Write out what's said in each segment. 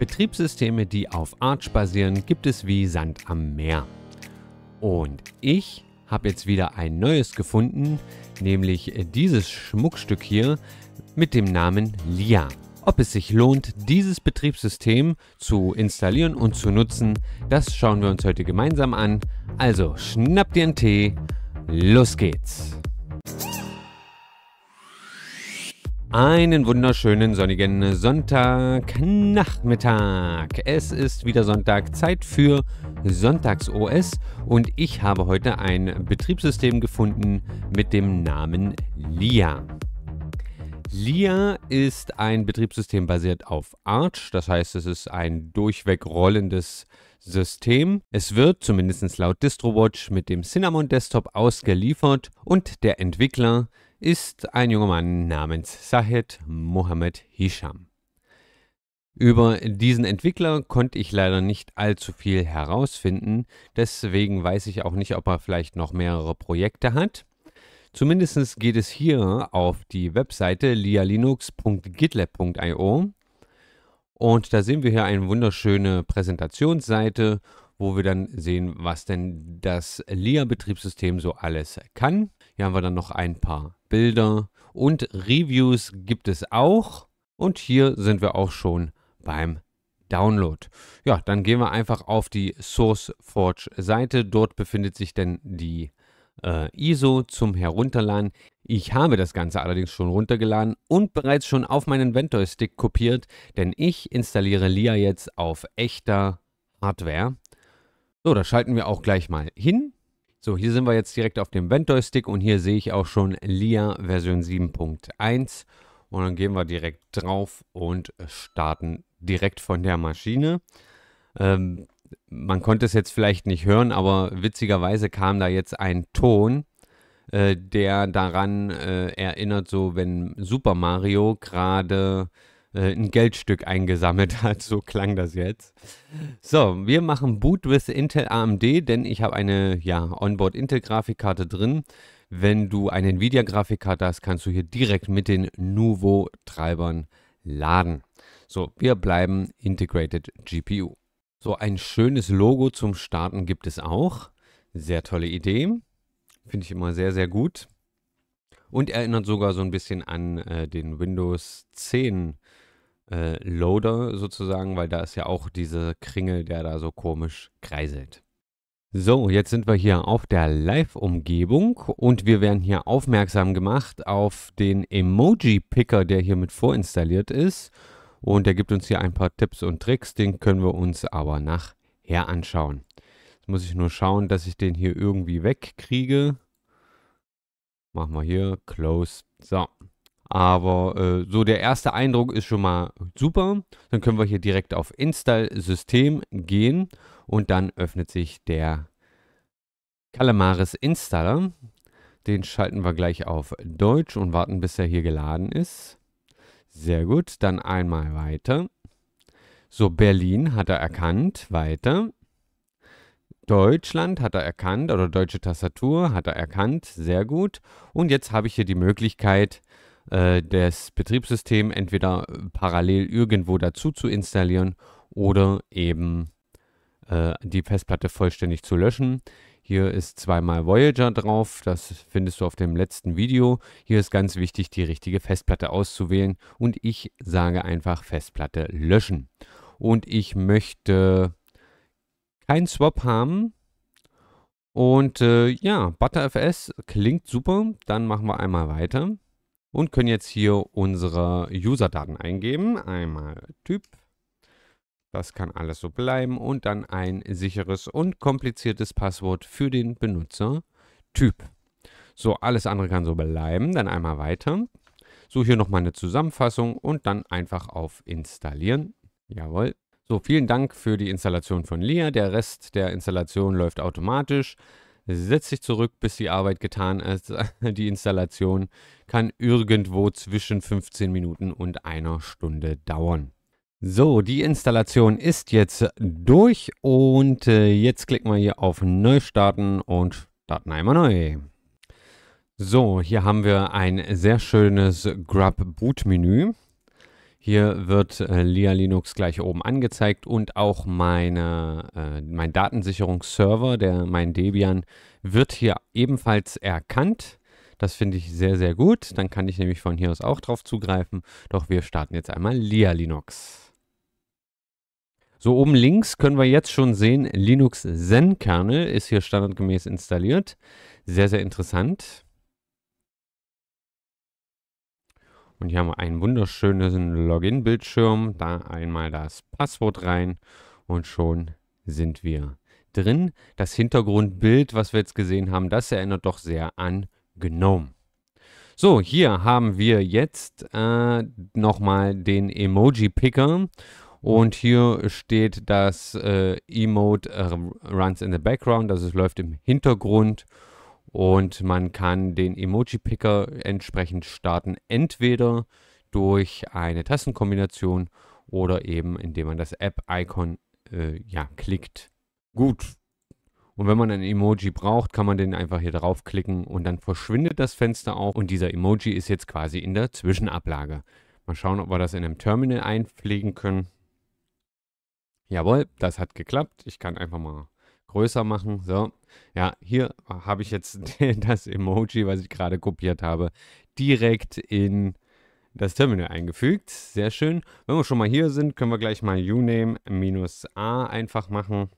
Betriebssysteme, die auf Arch basieren, gibt es wie Sand am Meer. Und ich habe jetzt wieder ein neues gefunden, nämlich dieses Schmuckstück hier mit dem Namen LIA. Ob es sich lohnt, dieses Betriebssystem zu installieren und zu nutzen, das schauen wir uns heute gemeinsam an. Also schnapp dir einen Tee, los geht's! Einen wunderschönen sonnigen Sonntagnachmittag. Es ist wieder Sonntag, Zeit für Sonntags-OS und ich habe heute ein Betriebssystem gefunden mit dem Namen LIA. LIA ist ein Betriebssystem basiert auf Arch, das heißt, es ist ein durchweg rollendes System. Es wird zumindest laut DistroWatch mit dem Cinnamon Desktop ausgeliefert und der Entwickler ist ein junger Mann namens Sahid Mohammed Hisham. Über diesen Entwickler konnte ich leider nicht allzu viel herausfinden, deswegen weiß ich auch nicht, ob er vielleicht noch mehrere Projekte hat. Zumindest geht es hier auf die Webseite lialinux.gitlab.io und da sehen wir hier eine wunderschöne Präsentationsseite wo wir dann sehen, was denn das LIA-Betriebssystem so alles kann. Hier haben wir dann noch ein paar Bilder und Reviews gibt es auch. Und hier sind wir auch schon beim Download. Ja, dann gehen wir einfach auf die SourceForge-Seite. Dort befindet sich denn die äh, ISO zum Herunterladen. Ich habe das Ganze allerdings schon runtergeladen und bereits schon auf meinen Ventor-Stick kopiert, denn ich installiere LIA jetzt auf echter Hardware. So, das schalten wir auch gleich mal hin. So, hier sind wir jetzt direkt auf dem Ventoy-Stick und hier sehe ich auch schon LIA Version 7.1 und dann gehen wir direkt drauf und starten direkt von der Maschine. Ähm, man konnte es jetzt vielleicht nicht hören, aber witzigerweise kam da jetzt ein Ton, äh, der daran äh, erinnert, so wenn Super Mario gerade äh, ein Geldstück eingesammelt hat. So klang das jetzt. So, wir machen Boot with Intel AMD, denn ich habe eine ja, Onboard Intel Grafikkarte drin. Wenn du eine Nvidia Grafikkarte hast, kannst du hier direkt mit den Nuvo Treibern laden. So, wir bleiben Integrated GPU. So, ein schönes Logo zum Starten gibt es auch. Sehr tolle Idee. Finde ich immer sehr, sehr gut und erinnert sogar so ein bisschen an äh, den Windows 10 äh, Loader sozusagen, weil da ist ja auch diese Kringel, der da so komisch kreiselt. So, jetzt sind wir hier auf der Live-Umgebung und wir werden hier aufmerksam gemacht auf den Emoji-Picker, der hier mit vorinstalliert ist. Und der gibt uns hier ein paar Tipps und Tricks, den können wir uns aber nachher anschauen. Jetzt muss ich nur schauen, dass ich den hier irgendwie wegkriege. Machen wir hier Close. So. Aber äh, so der erste Eindruck ist schon mal super. Dann können wir hier direkt auf Install-System gehen und dann öffnet sich der Calamaris Installer. Den schalten wir gleich auf Deutsch und warten, bis er hier geladen ist. Sehr gut, dann einmal weiter. So, Berlin hat er erkannt. Weiter. Deutschland hat er erkannt oder deutsche Tastatur hat er erkannt, sehr gut. Und jetzt habe ich hier die Möglichkeit, äh, das Betriebssystem entweder parallel irgendwo dazu zu installieren oder eben äh, die Festplatte vollständig zu löschen. Hier ist zweimal Voyager drauf, das findest du auf dem letzten Video. Hier ist ganz wichtig, die richtige Festplatte auszuwählen und ich sage einfach Festplatte löschen. Und ich möchte keinen Swap haben. Und äh, ja, ButterFS klingt super. Dann machen wir einmal weiter und können jetzt hier unsere User-Daten eingeben. Einmal Typ. Das kann alles so bleiben. Und dann ein sicheres und kompliziertes Passwort für den Benutzer. Typ. So, alles andere kann so bleiben. Dann einmal weiter. So, hier nochmal eine Zusammenfassung und dann einfach auf Installieren. Jawohl. So, vielen Dank für die Installation von Lia. Der Rest der Installation läuft automatisch. Setz dich zurück, bis die Arbeit getan ist. Die Installation kann irgendwo zwischen 15 Minuten und einer Stunde dauern. So, die Installation ist jetzt durch und äh, jetzt klicken wir hier auf Neustarten und starten einmal neu. So, hier haben wir ein sehr schönes Grub Boot Menü. Hier wird äh, Lia Linux gleich oben angezeigt und auch meine, äh, mein Datensicherungsserver, der mein Debian, wird hier ebenfalls erkannt. Das finde ich sehr, sehr gut. Dann kann ich nämlich von hier aus auch drauf zugreifen. Doch wir starten jetzt einmal Lia Linux. So, oben links können wir jetzt schon sehen, Linux Zen-Kernel ist hier standardgemäß installiert. Sehr, sehr interessant. Und hier haben wir einen wunderschönen Login-Bildschirm. Da einmal das Passwort rein und schon sind wir drin. Das Hintergrundbild, was wir jetzt gesehen haben, das erinnert doch sehr an Gnome. So, hier haben wir jetzt äh, nochmal den Emoji-Picker. Und hier steht das äh, Emote äh, runs in the background, also es läuft im Hintergrund. Und man kann den Emoji-Picker entsprechend starten, entweder durch eine Tastenkombination oder eben indem man das App-Icon äh, ja, klickt. Gut. Und wenn man ein Emoji braucht, kann man den einfach hier draufklicken und dann verschwindet das Fenster auch und dieser Emoji ist jetzt quasi in der Zwischenablage. Mal schauen, ob wir das in einem Terminal einpflegen können. Jawohl, das hat geklappt. Ich kann einfach mal größer machen. So, ja, hier habe ich jetzt das Emoji, was ich gerade kopiert habe, direkt in das Terminal eingefügt. Sehr schön. Wenn wir schon mal hier sind, können wir gleich mal uname-a einfach machen.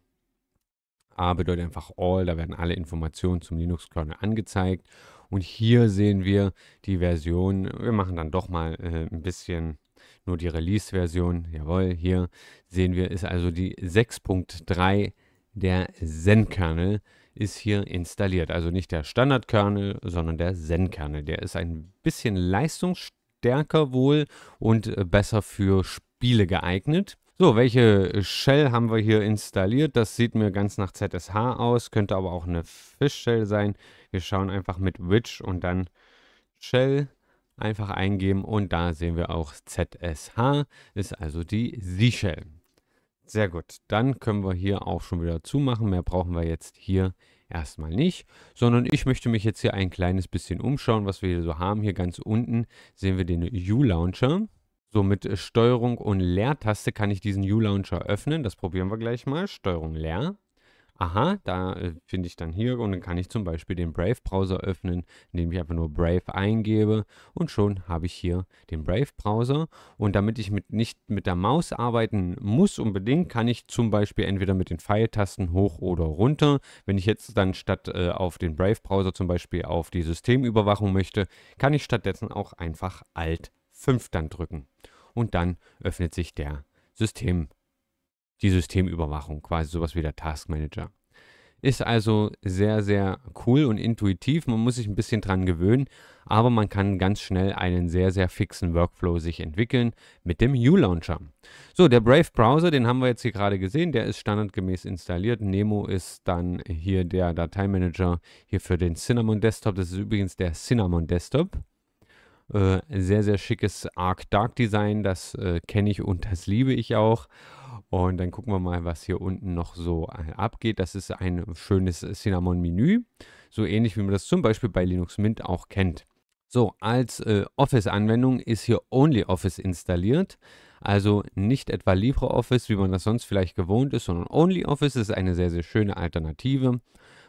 A bedeutet einfach all, da werden alle Informationen zum Linux-Kernel angezeigt. Und hier sehen wir die Version. Wir machen dann doch mal äh, ein bisschen nur die Release-Version. Jawohl, hier sehen wir, ist also die 6.3 der Zen-Kernel ist hier installiert. Also nicht der Standardkernel, sondern der Zen-Kernel. Der ist ein bisschen leistungsstärker wohl und äh, besser für Spiele geeignet. So, welche Shell haben wir hier installiert? Das sieht mir ganz nach ZSH aus, könnte aber auch eine Fish-Shell sein. Wir schauen einfach mit Witch und dann Shell einfach eingeben und da sehen wir auch ZSH, ist also die z shell sehr gut, dann können wir hier auch schon wieder zumachen. Mehr brauchen wir jetzt hier erstmal nicht, sondern ich möchte mich jetzt hier ein kleines bisschen umschauen, was wir hier so haben. Hier ganz unten sehen wir den U-Launcher. So mit Steuerung und Leertaste kann ich diesen U-Launcher öffnen. Das probieren wir gleich mal. Steuerung leer aha, da äh, finde ich dann hier und dann kann ich zum Beispiel den Brave-Browser öffnen, indem ich einfach nur Brave eingebe und schon habe ich hier den Brave-Browser. Und damit ich mit, nicht mit der Maus arbeiten muss unbedingt, kann ich zum Beispiel entweder mit den Pfeiltasten hoch oder runter. Wenn ich jetzt dann statt äh, auf den Brave-Browser zum Beispiel auf die Systemüberwachung möchte, kann ich stattdessen auch einfach Alt 5 dann drücken. Und dann öffnet sich der Systemüberwachung die Systemüberwachung, quasi sowas wie der Task Manager. Ist also sehr, sehr cool und intuitiv. Man muss sich ein bisschen dran gewöhnen, aber man kann ganz schnell einen sehr, sehr fixen Workflow sich entwickeln mit dem U-Launcher. So, der Brave Browser, den haben wir jetzt hier gerade gesehen, der ist standardgemäß installiert. Nemo ist dann hier der Dateimanager hier für den Cinnamon Desktop. Das ist übrigens der Cinnamon Desktop. Äh, sehr, sehr schickes Arc Dark Design, das äh, kenne ich und das liebe ich auch. Und dann gucken wir mal, was hier unten noch so äh, abgeht. Das ist ein schönes Cinnamon-Menü, so ähnlich wie man das zum Beispiel bei Linux Mint auch kennt. So, als äh, Office-Anwendung ist hier OnlyOffice installiert. Also nicht etwa LibreOffice, wie man das sonst vielleicht gewohnt ist, sondern OnlyOffice ist eine sehr, sehr schöne Alternative.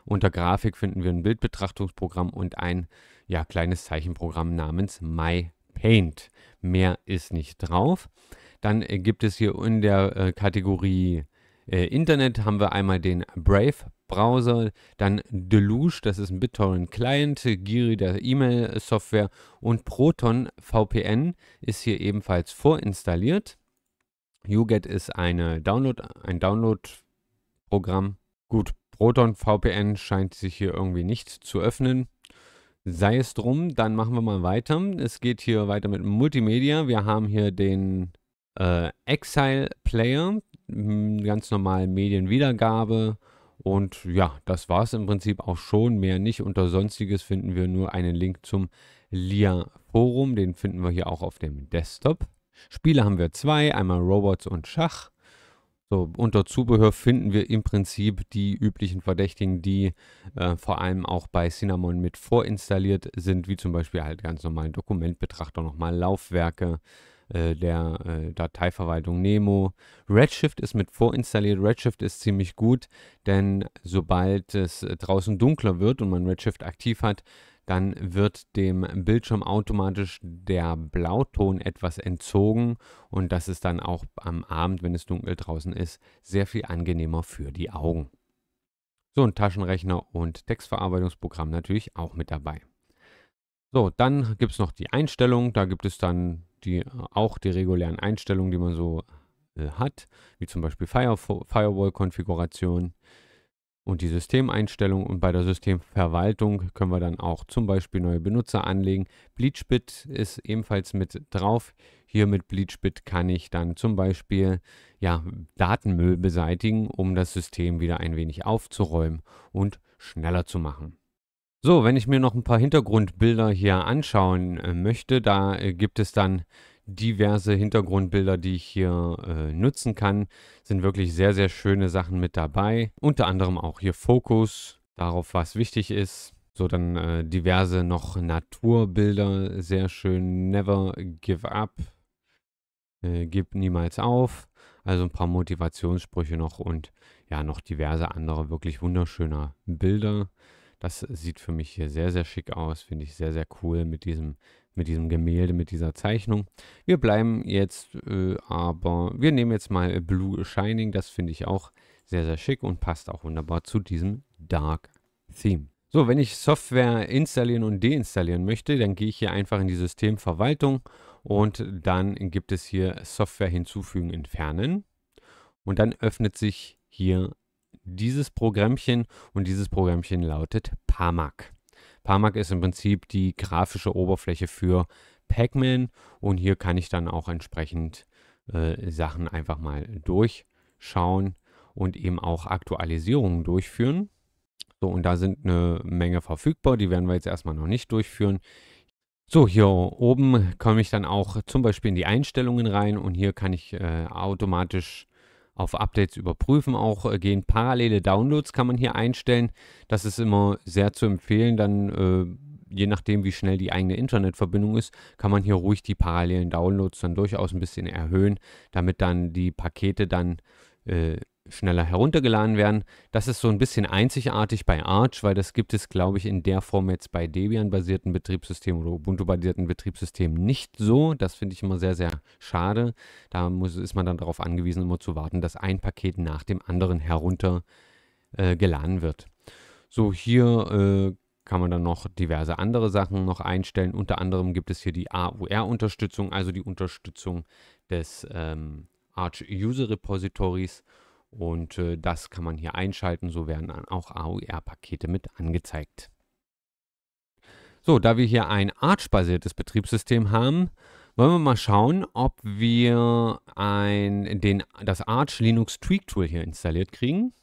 Unter Grafik finden wir ein Bildbetrachtungsprogramm und ein ja, kleines Zeichenprogramm namens MyPaint. Mehr ist nicht drauf. Dann äh, gibt es hier in der äh, Kategorie äh, Internet haben wir einmal den Brave Browser, dann Deluge, das ist ein BitTorrent Client, Giri der E-Mail Software und Proton VPN ist hier ebenfalls vorinstalliert. UGET ist eine Download, ein Download-Programm. Gut, Proton VPN scheint sich hier irgendwie nicht zu öffnen. Sei es drum, dann machen wir mal weiter. Es geht hier weiter mit Multimedia. Wir haben hier den äh, Exile Player, hm, ganz normal Medienwiedergabe. Und ja, das war es im Prinzip auch schon. Mehr nicht. Unter Sonstiges finden wir nur einen Link zum LIA Forum. Den finden wir hier auch auf dem Desktop. Spiele haben wir zwei, einmal Robots und Schach. So, unter Zubehör finden wir im Prinzip die üblichen Verdächtigen, die äh, vor allem auch bei Cinnamon mit vorinstalliert sind, wie zum Beispiel halt ganz normalen Dokumentbetrachter, nochmal Laufwerke, äh, der äh, Dateiverwaltung Nemo. Redshift ist mit vorinstalliert. Redshift ist ziemlich gut, denn sobald es äh, draußen dunkler wird und man Redshift aktiv hat, dann wird dem Bildschirm automatisch der Blauton etwas entzogen und das ist dann auch am Abend, wenn es dunkel draußen ist, sehr viel angenehmer für die Augen. So ein Taschenrechner und Textverarbeitungsprogramm natürlich auch mit dabei. So, dann gibt es noch die Einstellung. Da gibt es dann die äh, auch die regulären Einstellungen, die man so äh, hat, wie zum Beispiel Firewall-Konfiguration und die Systemeinstellung. Und bei der Systemverwaltung können wir dann auch zum Beispiel neue Benutzer anlegen. Bleachbit ist ebenfalls mit drauf. Hier mit Bleachbit kann ich dann zum Beispiel ja, Datenmüll beseitigen, um das System wieder ein wenig aufzuräumen und schneller zu machen. So, wenn ich mir noch ein paar Hintergrundbilder hier anschauen äh, möchte, da äh, gibt es dann diverse Hintergrundbilder, die ich hier äh, nutzen kann. Sind wirklich sehr, sehr schöne Sachen mit dabei. Unter anderem auch hier Fokus darauf, was wichtig ist. So dann äh, diverse noch Naturbilder, sehr schön. Never give up, äh, gib niemals auf. Also ein paar Motivationssprüche noch und ja, noch diverse andere wirklich wunderschöne Bilder. Das sieht für mich hier sehr, sehr schick aus. Finde ich sehr, sehr cool mit diesem, mit diesem Gemälde, mit dieser Zeichnung. Wir bleiben jetzt äh, aber, wir nehmen jetzt mal Blue Shining. Das finde ich auch sehr, sehr schick und passt auch wunderbar zu diesem Dark Theme. So, wenn ich Software installieren und deinstallieren möchte, dann gehe ich hier einfach in die Systemverwaltung und dann gibt es hier Software hinzufügen, entfernen. Und dann öffnet sich hier dieses Programmchen und dieses Programmchen lautet Pamac. Pamac ist im Prinzip die grafische Oberfläche für Pac-Man und hier kann ich dann auch entsprechend äh, Sachen einfach mal durchschauen und eben auch Aktualisierungen durchführen. So, und da sind eine Menge verfügbar, die werden wir jetzt erstmal noch nicht durchführen. So, hier oben komme ich dann auch zum Beispiel in die Einstellungen rein und hier kann ich äh, automatisch auf Updates überprüfen auch äh, gehen. Parallele Downloads kann man hier einstellen. Das ist immer sehr zu empfehlen. Dann, äh, je nachdem, wie schnell die eigene Internetverbindung ist, kann man hier ruhig die parallelen Downloads dann durchaus ein bisschen erhöhen, damit dann die Pakete dann äh, schneller heruntergeladen werden. Das ist so ein bisschen einzigartig bei Arch, weil das gibt es, glaube ich, in der Form jetzt bei Debian-basierten Betriebssystemen oder Ubuntu-basierten Betriebssystemen nicht so. Das finde ich immer sehr, sehr schade. Da muss, ist man dann darauf angewiesen, immer zu warten, dass ein Paket nach dem anderen heruntergeladen äh, wird. So, hier äh, kann man dann noch diverse andere Sachen noch einstellen. Unter anderem gibt es hier die AUR-Unterstützung, also die Unterstützung des ähm, Arch User Repositories und äh, das kann man hier einschalten, so werden dann auch AOR-Pakete e mit angezeigt. So, da wir hier ein Arch-basiertes Betriebssystem haben, wollen wir mal schauen, ob wir ein, den, das Arch Linux Tweak Tool hier installiert kriegen.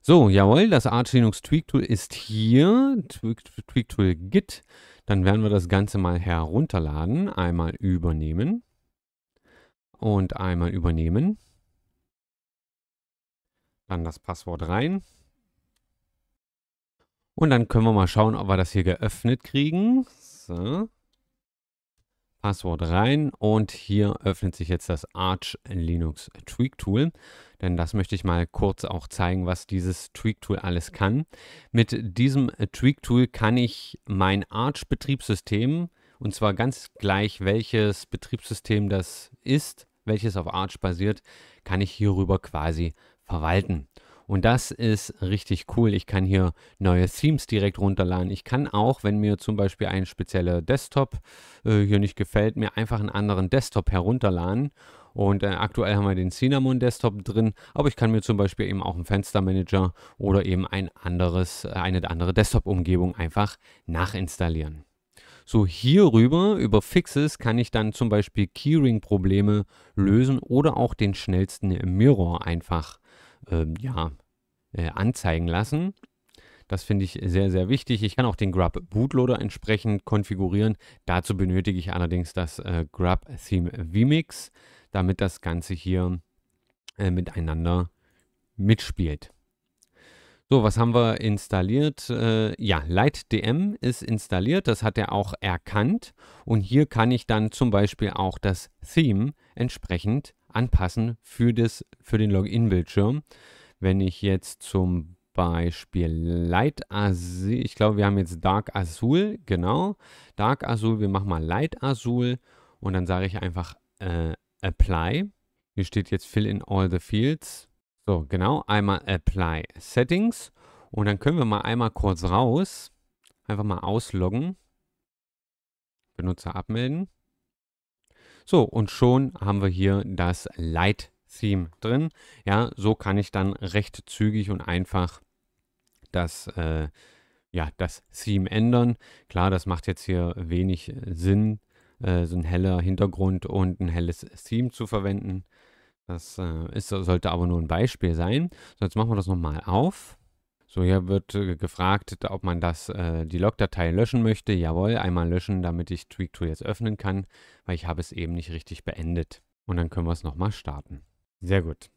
So, jawohl, das Arch Linux Tweak Tool ist hier, Tweak, Tweak Tool Git. Dann werden wir das Ganze mal herunterladen, einmal übernehmen und einmal übernehmen. Dann das Passwort rein. Und dann können wir mal schauen, ob wir das hier geöffnet kriegen. So. Passwort rein und hier öffnet sich jetzt das Arch Linux Tweak Tool. Denn das möchte ich mal kurz auch zeigen, was dieses Tweak Tool alles kann. Mit diesem Tweak Tool kann ich mein Arch Betriebssystem, und zwar ganz gleich welches Betriebssystem das ist, welches auf Arch basiert, kann ich hierüber quasi verwalten. Und das ist richtig cool. Ich kann hier neue Themes direkt runterladen. Ich kann auch, wenn mir zum Beispiel ein spezieller Desktop äh, hier nicht gefällt, mir einfach einen anderen Desktop herunterladen. Und äh, aktuell haben wir den Cinnamon Desktop drin, aber ich kann mir zum Beispiel eben auch einen Fenstermanager oder eben ein anderes, äh, eine andere Desktop-Umgebung einfach nachinstallieren. So hierüber, über Fixes, kann ich dann zum Beispiel Keyring-Probleme lösen oder auch den schnellsten Mirror einfach ähm, ja, äh, anzeigen lassen. Das finde ich sehr, sehr wichtig. Ich kann auch den Grub Bootloader entsprechend konfigurieren. Dazu benötige ich allerdings das äh, Grub Theme vMix, damit das Ganze hier äh, miteinander mitspielt. So, was haben wir installiert? Äh, ja, LightDM ist installiert, das hat er auch erkannt. Und hier kann ich dann zum Beispiel auch das Theme entsprechend anpassen für, das, für den Login-Bildschirm. Wenn ich jetzt zum Beispiel Light Azul, ich glaube, wir haben jetzt Dark Azul, genau. Dark Azul, wir machen mal Light Azul und dann sage ich einfach äh, Apply. Hier steht jetzt Fill in all the fields. So, genau, einmal Apply Settings und dann können wir mal einmal kurz raus, einfach mal ausloggen, Benutzer abmelden. So, und schon haben wir hier das Light Theme drin. Ja, so kann ich dann recht zügig und einfach das, äh, ja, das Theme ändern. Klar, das macht jetzt hier wenig äh, Sinn, äh, so ein heller Hintergrund und ein helles Theme zu verwenden. Das äh, ist, sollte aber nur ein Beispiel sein. So, jetzt machen wir das nochmal auf. So, hier wird äh, gefragt, ob man das, äh, die Logdatei löschen möchte. Jawohl, einmal löschen, damit ich TweakTool jetzt öffnen kann, weil ich habe es eben nicht richtig beendet. Und dann können wir es nochmal starten. Sehr gut.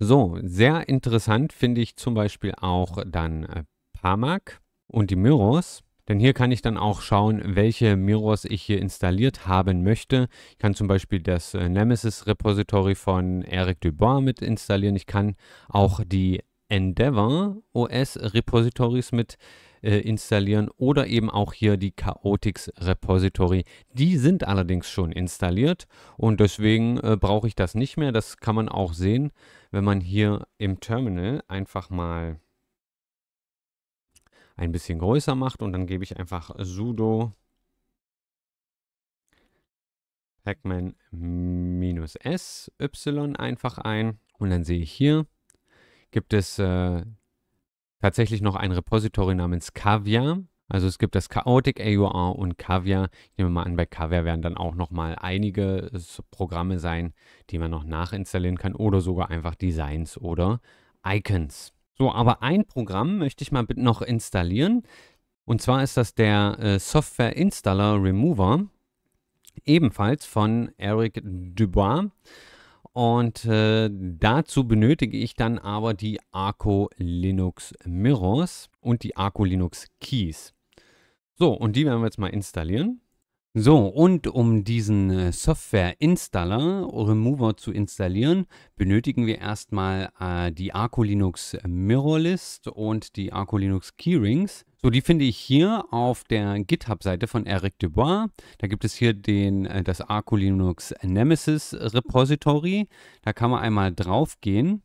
So, sehr interessant finde ich zum Beispiel auch dann äh, Parmac und die Mirrors. Denn hier kann ich dann auch schauen, welche Mirrors ich hier installiert haben möchte. Ich kann zum Beispiel das äh, Nemesis-Repository von Eric Dubois mit installieren. Ich kann auch die Endeavor OS Repositories mit äh, installieren oder eben auch hier die Chaotix Repository. Die sind allerdings schon installiert und deswegen äh, brauche ich das nicht mehr. Das kann man auch sehen, wenn man hier im Terminal einfach mal ein bisschen größer macht und dann gebe ich einfach sudo pacman-sy einfach ein und dann sehe ich hier gibt es äh, tatsächlich noch ein Repository namens Caviar. Also es gibt das Chaotic AUR und Caviar. Ich nehme mal an, bei Caviar werden dann auch nochmal einige äh, Programme sein, die man noch nachinstallieren kann oder sogar einfach Designs oder Icons. So, aber ein Programm möchte ich mal bitte noch installieren. Und zwar ist das der äh, Software Installer Remover, ebenfalls von Eric Dubois. Und äh, dazu benötige ich dann aber die Arco Linux Mirrors und die Arco Linux Keys. So, und die werden wir jetzt mal installieren. So, und um diesen äh, Software-Installer, Remover zu installieren, benötigen wir erstmal äh, die Arco Linux Mirror List und die Arco Linux Keyrings. So, die finde ich hier auf der GitHub-Seite von Eric Dubois. Da gibt es hier den, äh, das Arco Linux Nemesis Repository. Da kann man einmal drauf gehen.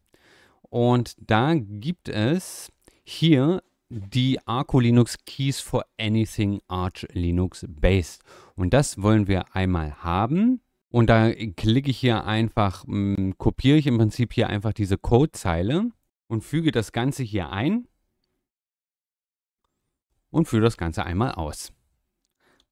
und da gibt es hier die Arco Linux Keys for Anything Arch Linux Based. Und das wollen wir einmal haben. Und da klicke ich hier einfach, mm, kopiere ich im Prinzip hier einfach diese Codezeile und füge das Ganze hier ein und führe das Ganze einmal aus.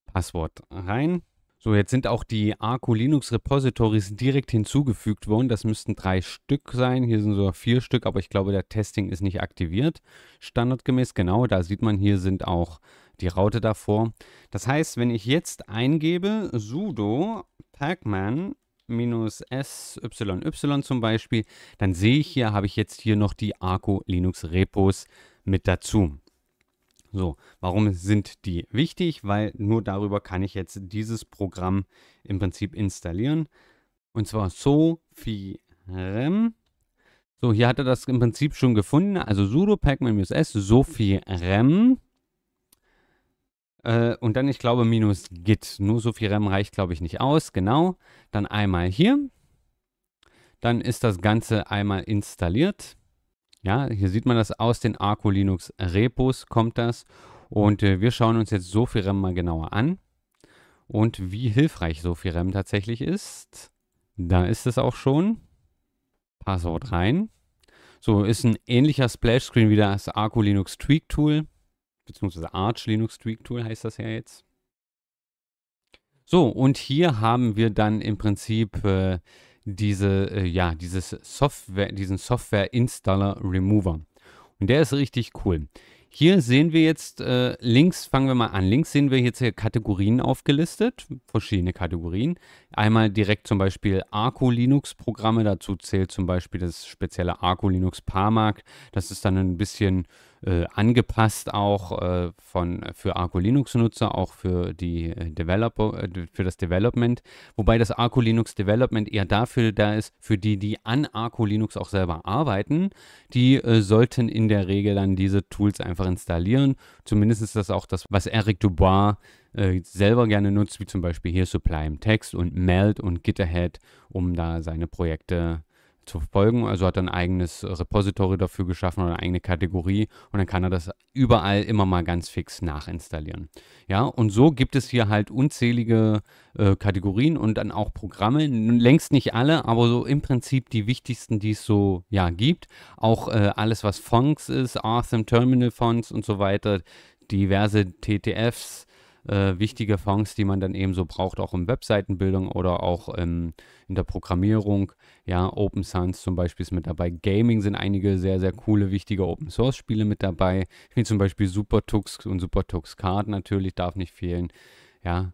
Passwort rein, so, jetzt sind auch die Arco Linux Repositories direkt hinzugefügt worden. Das müssten drei Stück sein. Hier sind sogar vier Stück, aber ich glaube, der Testing ist nicht aktiviert. Standardgemäß, genau, da sieht man, hier sind auch die Raute davor. Das heißt, wenn ich jetzt eingebe sudo pacman SYY zum Beispiel, dann sehe ich hier, habe ich jetzt hier noch die Arco Linux Repos mit dazu. So, warum sind die wichtig? Weil nur darüber kann ich jetzt dieses Programm im Prinzip installieren. Und zwar SofiRem. So, hier hat er das im Prinzip schon gefunden. Also sudo pacman s SofiRem. Äh, und dann, ich glaube, minus git. Nur SofiRem reicht, glaube ich, nicht aus. Genau. Dann einmal hier. Dann ist das Ganze einmal installiert. Ja, hier sieht man das aus den Arco Linux Repos kommt das. Und äh, wir schauen uns jetzt SofiRem mal genauer an und wie hilfreich SofiRem tatsächlich ist. Da ist es auch schon. Passwort rein. So, ist ein ähnlicher Splash-Screen wie das Arco Linux Tweak Tool, beziehungsweise Arch Linux Tweak Tool heißt das ja jetzt. So, und hier haben wir dann im Prinzip äh, diese, äh, ja, dieses Software, diesen Software Installer Remover. Und der ist richtig cool. Hier sehen wir jetzt äh, links, fangen wir mal an. Links sehen wir jetzt hier Kategorien aufgelistet, verschiedene Kategorien. Einmal direkt zum Beispiel Arco Linux Programme, dazu zählt zum Beispiel das spezielle Arco Linux Paarmarkt. Das ist dann ein bisschen äh, angepasst auch äh, von, für Arco Linux-Nutzer, auch für, die äh, Developer, äh, für das Development. Wobei das Arco Linux Development eher dafür da ist, für die, die an Arco Linux auch selber arbeiten, die äh, sollten in der Regel dann diese Tools einfach installieren. Zumindest ist das auch das, was Eric Dubois selber gerne nutzt, wie zum Beispiel hier Supply Text und Meld und Gitterhead, um da seine Projekte zu verfolgen. Also hat er ein eigenes Repository dafür geschaffen oder eine eigene Kategorie und dann kann er das überall immer mal ganz fix nachinstallieren. Ja, und so gibt es hier halt unzählige äh, Kategorien und dann auch Programme. Längst nicht alle, aber so im Prinzip die wichtigsten, die es so ja gibt. Auch äh, alles, was Fonts ist, Awesome Terminal Fonts und so weiter, diverse TTFs, äh, wichtige Fonds, die man dann eben so braucht, auch in Webseitenbildung oder auch ähm, in der Programmierung. Ja, Open Science zum Beispiel ist mit dabei. Gaming sind einige sehr, sehr coole, wichtige Open Source Spiele mit dabei, wie zum Beispiel Super Tux und Super Tux Card natürlich, darf nicht fehlen. Ja,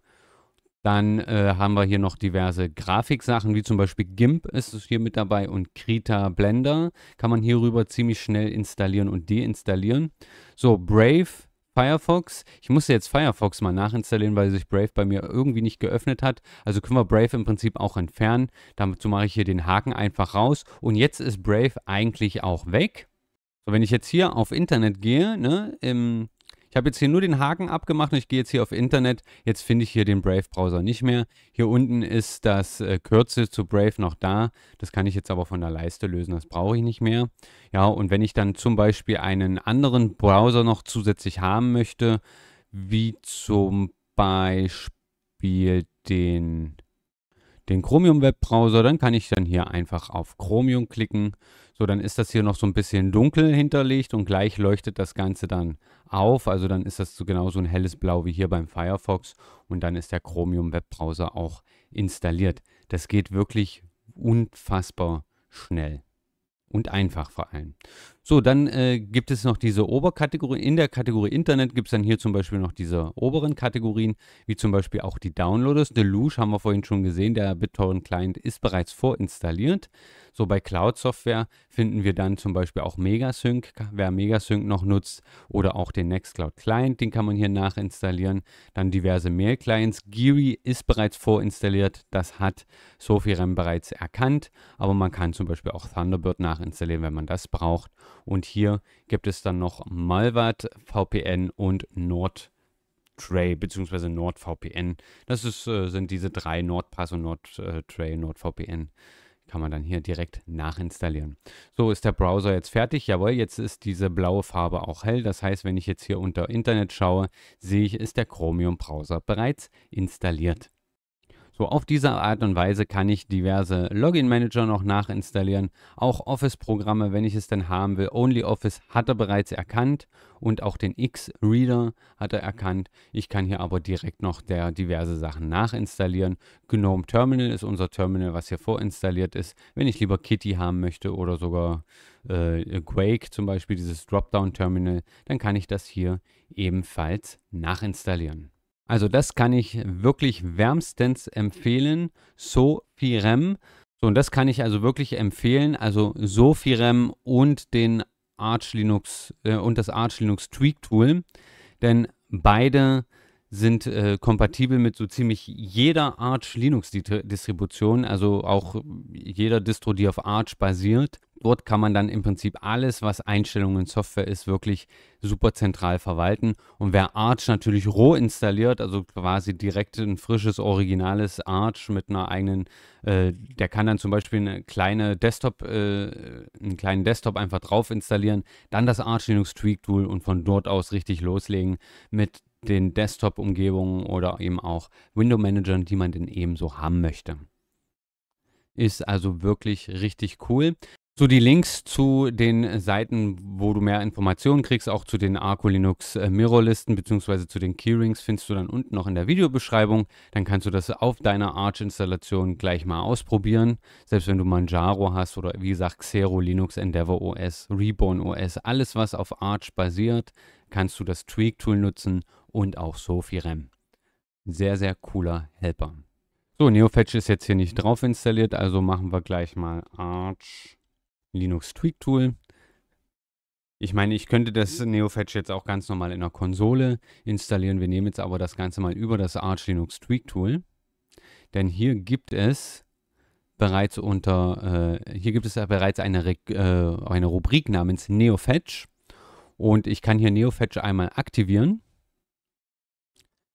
dann äh, haben wir hier noch diverse Grafiksachen, wie zum Beispiel GIMP ist es hier mit dabei und Krita Blender kann man hierüber ziemlich schnell installieren und deinstallieren. So, Brave Firefox. Ich musste jetzt Firefox mal nachinstallieren, weil sich Brave bei mir irgendwie nicht geöffnet hat. Also können wir Brave im Prinzip auch entfernen. Dazu mache ich hier den Haken einfach raus. Und jetzt ist Brave eigentlich auch weg. So, wenn ich jetzt hier auf Internet gehe, ne, im ich habe jetzt hier nur den Haken abgemacht und ich gehe jetzt hier auf Internet. Jetzt finde ich hier den Brave-Browser nicht mehr. Hier unten ist das äh, Kürzel zu Brave noch da. Das kann ich jetzt aber von der Leiste lösen. Das brauche ich nicht mehr. Ja, und wenn ich dann zum Beispiel einen anderen Browser noch zusätzlich haben möchte, wie zum Beispiel den den Chromium Web Browser, dann kann ich dann hier einfach auf Chromium klicken. So, dann ist das hier noch so ein bisschen dunkel hinterlegt und gleich leuchtet das Ganze dann auf. Also dann ist das so genauso ein helles Blau wie hier beim Firefox und dann ist der Chromium Webbrowser auch installiert. Das geht wirklich unfassbar schnell und einfach vor allem. So, dann äh, gibt es noch diese Oberkategorie. In der Kategorie Internet gibt es dann hier zum Beispiel noch diese oberen Kategorien, wie zum Beispiel auch die Downloaders. Deluge haben wir vorhin schon gesehen, der BitTorrent-Client ist bereits vorinstalliert. So bei Cloud-Software finden wir dann zum Beispiel auch Megasync, wer Megasync noch nutzt, oder auch den Nextcloud-Client, den kann man hier nachinstallieren. Dann diverse Mail-Clients. Geary ist bereits vorinstalliert, das hat SofiRAM bereits erkannt, aber man kann zum Beispiel auch Thunderbird nachinstallieren, wenn man das braucht. Und hier gibt es dann noch Malwart, VPN und NordTray bzw. NordVPN. Das ist, äh, sind diese drei NordPass und NordTray, NordVPN kann man dann hier direkt nachinstallieren. So ist der Browser jetzt fertig. Jawohl, jetzt ist diese blaue Farbe auch hell. Das heißt, wenn ich jetzt hier unter Internet schaue, sehe ich, ist der Chromium Browser bereits installiert. So, auf diese Art und Weise kann ich diverse Login-Manager noch nachinstallieren, auch Office-Programme, wenn ich es denn haben will. OnlyOffice hat er bereits erkannt und auch den X-Reader hat er erkannt. Ich kann hier aber direkt noch der diverse Sachen nachinstallieren. GNOME Terminal ist unser Terminal, was hier vorinstalliert ist. Wenn ich lieber Kitty haben möchte oder sogar äh, Quake zum Beispiel, dieses Dropdown-Terminal, dann kann ich das hier ebenfalls nachinstallieren. Also das kann ich wirklich wärmstens empfehlen. So Firem. So, und das kann ich also wirklich empfehlen. Also so Firem und den Arch Linux äh, und das Arch Linux Tweak Tool. Denn beide sind äh, kompatibel mit so ziemlich jeder Arch Linux Distribution, also auch jeder Distro, die auf Arch basiert. Dort kann man dann im Prinzip alles, was Einstellungen und Software ist, wirklich super zentral verwalten. Und wer Arch natürlich roh installiert, also quasi direkt ein frisches, originales Arch mit einer eigenen, äh, der kann dann zum Beispiel eine kleine Desktop, äh, einen kleinen Desktop einfach drauf installieren, dann das Arch Linux Tweak Tool und von dort aus richtig loslegen mit den Desktop-Umgebungen oder eben auch Window-Managern, die man denn eben so haben möchte. Ist also wirklich richtig cool. So, die Links zu den Seiten, wo du mehr Informationen kriegst, auch zu den Arco Linux äh, Mirrorlisten bzw. zu den Keyrings, findest du dann unten noch in der Videobeschreibung. Dann kannst du das auf deiner Arch-Installation gleich mal ausprobieren. Selbst wenn du Manjaro hast oder wie gesagt Xero, Linux, Endeavor OS, Reborn OS, alles was auf Arch basiert, kannst du das Tweak-Tool nutzen und auch SophieRem. Sehr, sehr cooler Helper. So, NeoFetch ist jetzt hier nicht drauf installiert, also machen wir gleich mal Arch Linux Tweak Tool. Ich meine, ich könnte das NeoFetch jetzt auch ganz normal in der Konsole installieren. Wir nehmen jetzt aber das Ganze mal über das Arch Linux Tweak Tool. Denn hier gibt es bereits unter, äh, hier gibt es ja bereits eine, äh, eine Rubrik namens NeoFetch. Und ich kann hier NeoFetch einmal aktivieren.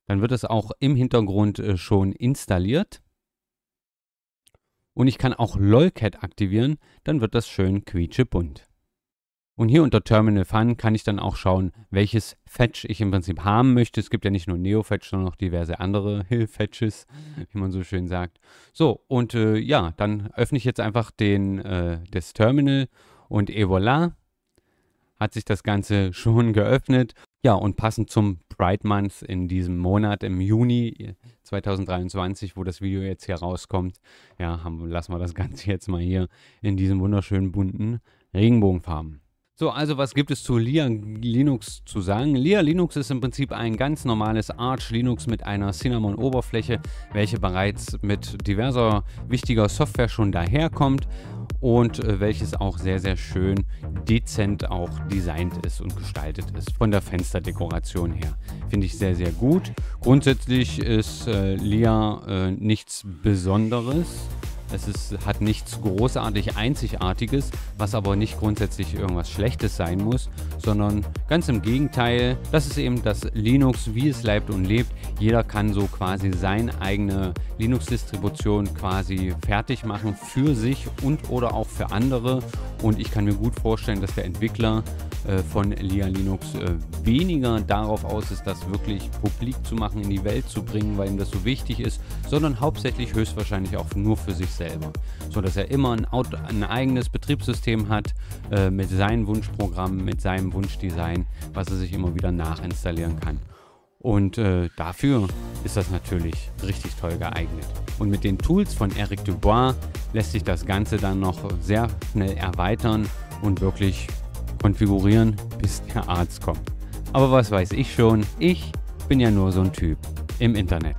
Dann wird es auch im Hintergrund äh, schon installiert und ich kann auch LOLCAT aktivieren, dann wird das schön quietschebunt. Und hier unter Terminal Fun kann ich dann auch schauen, welches Fetch ich im Prinzip haben möchte. Es gibt ja nicht nur NeoFetch, sondern auch diverse andere Fetches, wie man so schön sagt. So, und äh, ja, dann öffne ich jetzt einfach den, äh, das Terminal und et voilà, hat sich das Ganze schon geöffnet. Ja, und passend zum Pride Month in diesem Monat im Juni 2023, wo das Video jetzt hier rauskommt, ja, haben, lassen wir das Ganze jetzt mal hier in diesen wunderschönen bunten Regenbogenfarben. So, also was gibt es zu Lia Linux zu sagen? Lia Linux ist im Prinzip ein ganz normales Arch Linux mit einer Cinnamon-Oberfläche, welche bereits mit diverser wichtiger Software schon daherkommt und äh, welches auch sehr, sehr schön dezent auch designt ist und gestaltet ist. Von der Fensterdekoration her finde ich sehr, sehr gut. Grundsätzlich ist äh, Lia äh, nichts Besonderes. Es ist, hat nichts großartig Einzigartiges, was aber nicht grundsätzlich irgendwas Schlechtes sein muss, sondern ganz im Gegenteil, das ist eben das Linux, wie es leibt und lebt. Jeder kann so quasi seine eigene Linux-Distribution quasi fertig machen für sich und oder auch für andere. Und ich kann mir gut vorstellen, dass der Entwickler äh, von Lia Linux äh, weniger darauf aus ist, das wirklich publik zu machen, in die Welt zu bringen, weil ihm das so wichtig ist, sondern hauptsächlich höchstwahrscheinlich auch nur für sich selbst selber. So dass er immer ein, Auto, ein eigenes Betriebssystem hat äh, mit seinen Wunschprogrammen, mit seinem Wunschdesign, was er sich immer wieder nachinstallieren kann. Und äh, dafür ist das natürlich richtig toll geeignet. Und mit den Tools von Eric Dubois lässt sich das Ganze dann noch sehr schnell erweitern und wirklich konfigurieren, bis der Arzt kommt. Aber was weiß ich schon, ich bin ja nur so ein Typ im Internet.